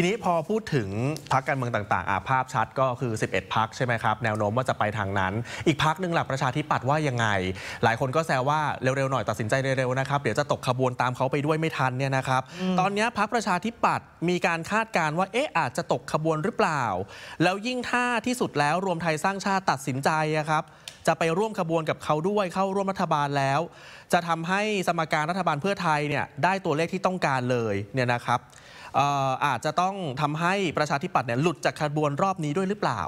ทีนี้พอพูดถึงพักการเมืองต่าง ๆ อาภาพชัดก็คือ 11พักใช่ไหมครับ แนวโน้มว่าจะไปทางนั้น อีกพักหนึ่งหลักประชาธิปัตย์ว่ายังไง หลายคนก็แซวว่าเร็ว ๆ หน่อยตัดสินใจ เร็ว ๆ นะครับ เดี๋ยวจะตกขบวนตามเขาไปด้วยไม่ทันเนี่ยนะครับตอนนี้พักประชาธิปัตย์มีการคาดการณ์ว่าเอ๊ะ อาจจะตกขบวนหรือเปล่า แล้วยิ่งถ้าที่สุดแล้วรวมไทยสร้างชาติตัดสินใจครับจะไปร่วมขบวนกับเขาด้วยเข้าร่วมรัฐบาลแล้ว จะทำให้สมการรัฐบาลเพื่อไทยเนี่ยได้ตัวเลขที่ต้องการเลยเนี่ยนะครับอาจจะต้องทำให้ประชาธิปัตย์เนี่ยหลุดจากขบวนรอบนี้ด้วยหรือเปล่า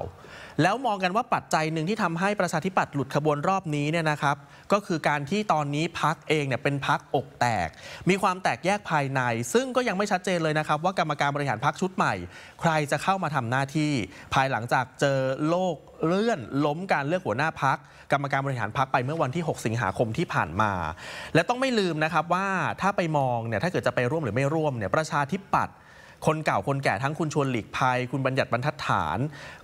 แล้วมองกันว่าปัจจัยหนึ่งที่ทำให้ประชาธิปัตย์หลุดขบวนรอบนี้เนี่ยนะครับ ก็คือการที่ตอนนี้พักเองเนี่ยเป็นพักอกแตก มีความแตกแยกภายใน ซึ่งก็ยังไม่ชัดเจนเลยนะครับว่ากรรมการบริหารพักชุดใหม่ ใครจะเข้ามาทำหน้าที่ ภายหลังจากเจอโลกเลื่อน ล้มการเลือกหัวหน้าพักกรรมการบริหารพักไปเมื่อวันที่ 6 สิงหาคมที่ผ่านมา และต้องไม่ลืมนะครับว่าถ้าไปมองเนี่ยถ้าเกิดจะไปร่วมหรือไม่ร่วมเนี่ยประชาธิปัตย์คนเก่า คนแก่ทั้งคุณชวนหลีกภัย คุณบัญญัติบรรทัดฐาน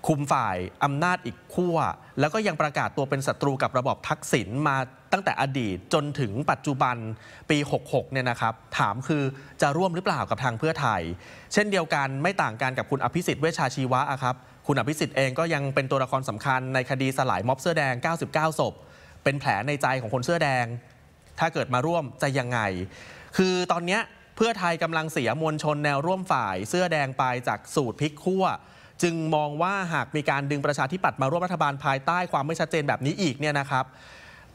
คุมฝ่ายอำนาจอีกขั้ว แล้วก็ยังประกาศตัวเป็นศัตรูกับระบอบทักษิณมาตั้งแต่อดีตจนถึงปัจจุบันปี 66เนี่ยนะครับ ถามคือจะร่วมหรือเปล่ากับทางเพื่อไทย เช่นเดียวกันไม่ต่างกันกับคุณอภิสิทธิ์เวชชาชีวะครับ คุณอภิสิทธิ์เองก็ยังเป็นตัวละครสำคัญในคดีสลายม็อบเสื้อแดง 99ศพเป็นแผลในใจของคนเสื้อแดง ถ้าเกิดมาร่วมจะยังไง คือตอนนี้เพื่อไทยกำลังเสียมวลชนแนวร่วมฝ่ายเสื้อแดงไปจากสูตรพลิกขั้วจึงมองว่าหากมีการดึงประชาธิปัตย์มาร่วมรัฐบาลภายใต้ ความไม่ชัดเจนแบบนี้อีกเนี่ยนะครับ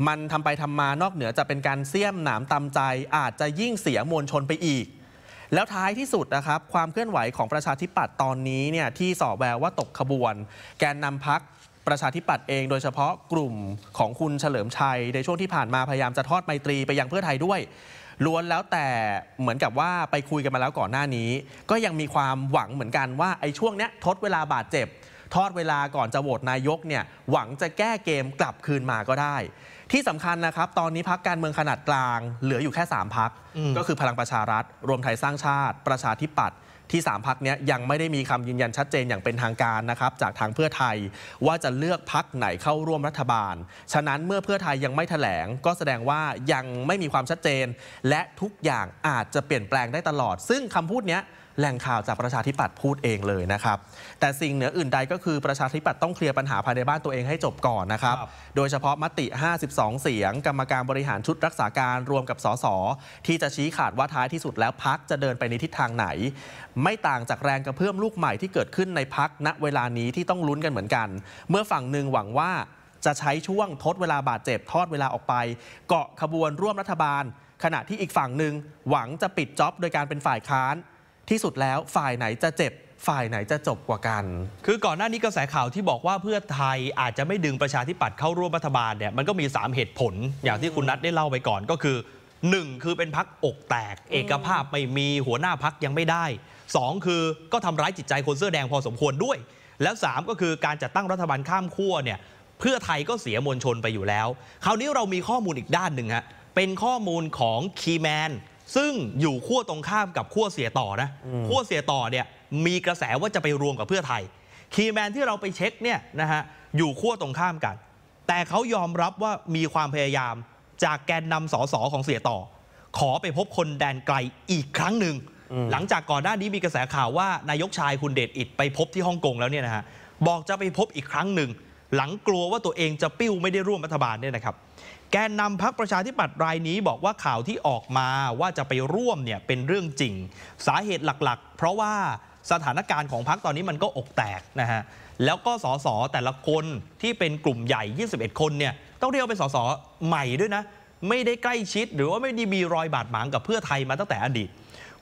มันทำไปทำมานอกเหนือจะเป็นการเสี่ยมหนามตำใจ อาจจะยิ่งเสียมวลชนไปอีก แล้วท้ายที่สุดนะครับความเคลื่อนไหวของประชาธิปัตย์ตอนนี้เนี่ยที่สอแววว่าตกขบวน แกนนำพักประชาธิปัตย์เอง โดยเฉพาะกลุ่มของคุณเฉลิมชัย ในช่วงที่ผ่านมาพยายามจะทอดไมตรีไปยังเพื่อไทยด้วยล้วน แล้วแต่เหมือนกับว่าไปคุยกันมาแล้วก่อนหน้านี้ ก็ยังมีความหวังเหมือนกัน ว่าไอ้ช่วงเนี้ยทดเวลาบาดเจ็บ ทอดเวลาก่อนจะโหวตนายกเนี่ยหวังจะแก้เกมกลับคืนมาก็ได้ ที่สำคัญนะครับ ตอนนี้พักการเมืองขนาดกลาง เหลืออยู่แค่ 3พัก ก็คือพลังประชารัฐ รวมไทยสร้างชาติ ประชาธิปัตย์ที่ 3พักนี้ยังไม่ได้มีคำยืนยันชัดเจนอย่างเป็นทางการนะครับจากทางเพื่อไทยว่าจะเลือกพักไหนเข้าร่วมรัฐบาล ฉะนั้นเมื่อเพื่อไทยยังไม่ถแถลง ก็แสดงว่ายังไม่มีความชัดเจน และทุกอย่างอาจจะเปลี่ยนแปลงได้ตลอด ซึ่งคำพูดนี้แหล่งข่าวจากประชาธิปัตย์พูดเองเลยนะครับ แต่สิ่งเหนืออื่นใดก็คือประชาธิปัตย์ต้องเคลียร์ปัญหาภายในบ้านตัวเองให้จบก่อนนะครับ โดยเฉพาะมติ 52 เสียงกรรมการบริหารชุดรักษาการรวมกับสสที่จะชี้ขาดว่าท้ายที่สุดแล้วพักจะเดินไปในทิศทางไหน ไม่ต่างจากแรงกระเพื่อมลูกใหม่ที่เกิดขึ้นในพักณเวลานี้ที่ต้องลุ้นกันเหมือนกัน เมื่อฝั่งหนึ่งหวังว่าจะใช้ช่วงทดเวลาบาดเจ็บทอดเวลาออกไป เกาะขบวนร่วมรัฐบาล ขณะที่อีกฝั่งหนึ่งหวังจะปิดจ็อบโดยการเป็นฝ่ายค้านที่สุดแล้วฝ่ายไหนจะเจ็บฝ่ายไหนจะจบกว่ากัน คือก่อนหน้านี้กระแสข่าวที่บอกว่าเพื่อไทยอาจจะไม่ดึงประชาธิปัตย์เข้าร่วมรัฐบาลเนี่ยมันก็มี 3 เหตุผลอย่างที่คุณนัทได้เล่าไปก่อนก็คือ1คือเป็นพักอกแตก เอกภาพไม่มีหัวหน้าพักยังไม่ได้2คือก็ทำร้ายจิตใจคนเสื้อแดงพอสมควรด้วย แล้ว3ก็คือการจัดตั้งรัฐบาลข้ามขั้วเนี่ยเพื่อไทยก็เสียมวลชนไปอยู่แล้วคราวนี้เรามีข้อมูลอีกด้านหนึ่งฮะเป็นข้อมูลของคีแมนซึ่งอยู่ขั้วตรงข้ามกับขั้วเสียต่อนะขั้วเสียต่อเนี่ยมีกระแสว่าจะไปรวมกับเพื่อไทย คีแมนที่เราไปเช็คเนี่ยนะฮะอยู่ขั้วตรงข้ามกัน แต่เขายอมรับว่ามีความพยายามจากแกนนำสสของเสียต่อ ขอไปพบคนแดนไกลอีกครั้งหนึ่ง หลังจากก่อนหน้านี้มีกระแสข่าวว่านายกชายคุณเดชอิดไปพบที่ฮ่องกงแล้วเนี่ยนะฮะบอกจะไปพบอีกครั้งหนึ่งหลังกลัวว่าตัวเองจะปิ้วไม่ได้ร่วมรัฐบาลเนี่ยนะครับแกนนำพักประชาธิปัตย์รายนี้บอกว่าข่าวที่ออกมาว่าจะไปร่วมเนี่ยเป็นเรื่องจริง สาเหตุหลักๆ เพราะว่าสถานการณ์ของพักตอนนี้มันก็อกแตกนะฮะแล้วก็สสแต่ละคนที่เป็นกลุ่มใหญ่ 21 คนเนี่ยต้องเรียกเป็นสสใหม่ด้วยนะไม่ได้ใกล้ชิดหรือว่าไม่ได้มีรอยบาดหมางกับเพื่อไทยมาตั้งแต่อดีต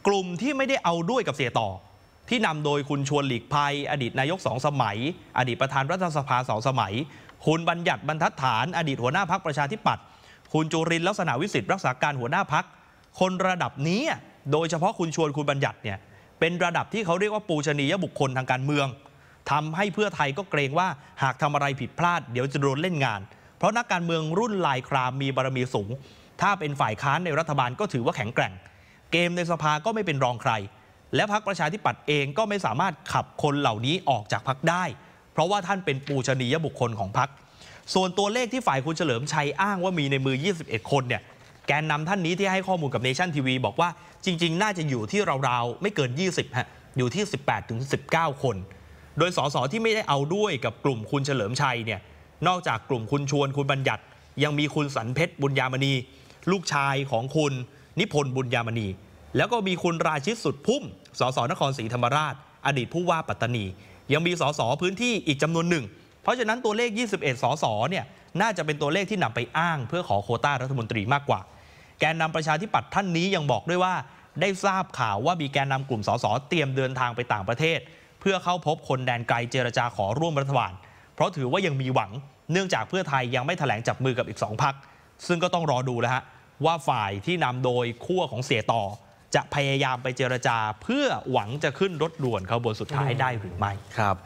กลุ่มที่ไม่ได้เอาด้วยกับเสียต่อที่นำโดยคุณชวนหลีกภัย อดีตนายกสองสมัย อดีตประธานรัฐสภาสองสมัย คุณบัญญัติบรรทัดฐานอดีตหัวหน้าพักประชาธิปัตย์คุณจุรินลักษณะวิสิทธิ์รักษาการหัวหน้าพักคนระดับนี้ โดยเฉพาะคุณชวนคุณบัญญัติเนี่ยเป็นระดับที่เขาเรียกว่าปูชนียบุคคลทางการเมือง ทำให้เพื่อไทยก็เกรงว่าหากทำอะไรผิดพลาดเดี๋ยวจะโดนเล่นงาน เพราะนักการเมืองรุ่นลายครามมีบารมีสูง ถ้าเป็นฝ่ายค้านในรัฐบาลก็ถือว่าแข็งแกร่ง เกมในสภาก็ไม่เป็นรองใครและพักประชาธิปัตย์เองก็ไม่สามารถขับคนเหล่านี้ออกจากพักได้ เพราะว่าท่านเป็นปูชนียบุคคลของพัก ส่วนตัวเลขที่ฝ่ายคุณเฉลิมชัยอ้างว่ามีในมือ 21 คนเนี่ยแกนนำท่านนี้ที่ให้ข้อมูลกับเนชั่นทีวีบอกว่าจริงๆ น่าจะอยู่ที่ราวๆ ไม่เกิน 20ฮะอยู่ที่ 18ถึง19 คน โดยสสที่ไม่ได้เอาด้วยกับกลุ่มคุณเฉลิมชัยเนี่ยนอกจากกลุ่มคุณชวนคุณบัญญัติ ยังมีคุณสันเพชรบุญยามณี ลูกชายของคุณ นิพนธ์บุญยามณีแล้วก็มีคุณราชิตสุดพุ่ม สสนครศรีธรรมราช อดีตผู้ว่าปัตตานี ยังมีสสพื้นที่อีกจำนวนหนึ่ง เพราะฉะนั้นตัวเลข 21สสเนี่ยน่าจะเป็นตัวเลขที่นำไปอ้าง เพื่อขอโคต้ารัฐมนตรีมากกว่า แกนนำประชาธิปัตย์ท่านนี้ยังบอกด้วยว่าได้ทราบข่าวว่ามีแกนนากลุ่มสสเตรียมเดินทางไปต่างประเทศ เพื่อเข้าพบคนแดนไกลเจรจาขอร่วมรัฐบาล เพราะถือว่ายังมีหวัง เนื่องจากเพื่อไทยยังไม่แถลงจับมือกับอีกสองพักซึ่งก็ต้องรอดูแล้วฮะว่าฝ่ายที่นำโดยขั้วของเสียต่อจะพยายามไปเจรจาเพื่อหวังจะขึ้นรถด่วนขบวนสุดท้ายได้หรือไม่ครับ